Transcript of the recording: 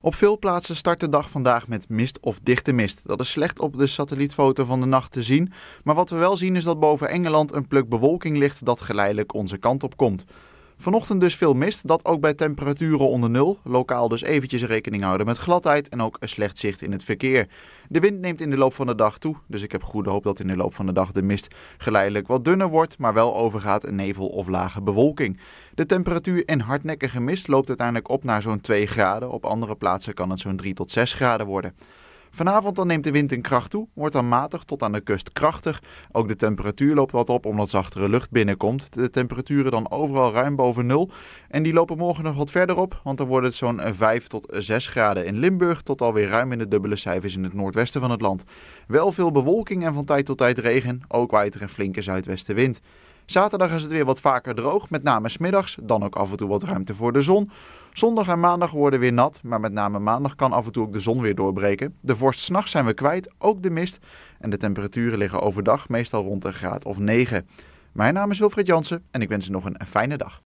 Op veel plaatsen start de dag vandaag met mist of dichte mist. Dat is slecht op de satellietfoto van de nacht te zien. Maar wat we wel zien is dat boven Engeland een pluk bewolking ligt dat geleidelijk onze kant op komt. Vanochtend dus veel mist, dat ook bij temperaturen onder nul. Lokaal dus eventjes rekening houden met gladheid en ook een slecht zicht in het verkeer. De wind neemt in de loop van de dag toe, dus ik heb goede hoop dat in de loop van de dag de mist geleidelijk wat dunner wordt, maar wel overgaat in nevel of lage bewolking. De temperatuur in hardnekkige mist loopt uiteindelijk op naar zo'n 2 graden, op andere plaatsen kan het zo'n 3 tot 6 graden worden. Vanavond dan neemt de wind in kracht toe, wordt dan matig tot aan de kust krachtig. Ook de temperatuur loopt wat op omdat zachtere lucht binnenkomt. De temperaturen dan overal ruim boven nul. En die lopen morgen nog wat verder op, want dan wordt het zo'n 5 eh, tot 6 eh, graden in Limburg tot alweer ruim in de dubbele cijfers in het noordwesten van het land. Wel veel bewolking en van tijd tot tijd regen, ook waait er een flinke zuidwestenwind. Zaterdag is het weer wat vaker droog, met name smiddags, dan ook af en toe wat ruimte voor de zon. Zondag en maandag worden weer nat, maar met name maandag kan af en toe ook de zon weer doorbreken. De vorst s'nachts zijn we kwijt, ook de mist. En de temperaturen liggen overdag meestal rond een graad of 9. Mijn naam is Wilfried Jansen en ik wens u nog een fijne dag.